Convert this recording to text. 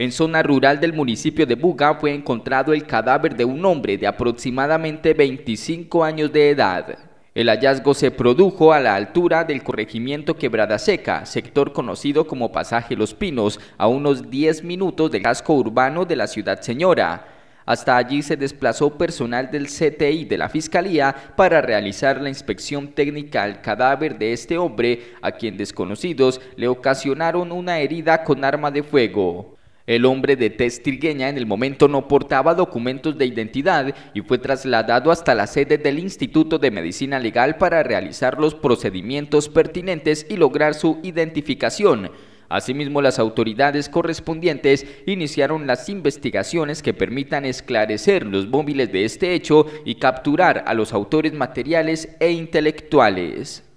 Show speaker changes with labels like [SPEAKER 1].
[SPEAKER 1] En zona rural del municipio de Buga fue encontrado el cadáver de un hombre de aproximadamente 25 años de edad. El hallazgo se produjo a la altura del corregimiento Quebrada Seca, sector conocido como Pasaje Los Pinos, a unos 10 minutos del casco urbano de la ciudad señora. Hasta allí se desplazó personal del CTI de la Fiscalía para realizar la inspección técnica al cadáver de este hombre, a quien desconocidos le ocasionaron una herida con arma de fuego. El hombre de testilgueña en el momento no portaba documentos de identidad y fue trasladado hasta la sede del Instituto de Medicina Legal para realizar los procedimientos pertinentes y lograr su identificación. Asimismo, las autoridades correspondientes iniciaron las investigaciones que permitan esclarecer los móviles de este hecho y capturar a los autores materiales e intelectuales.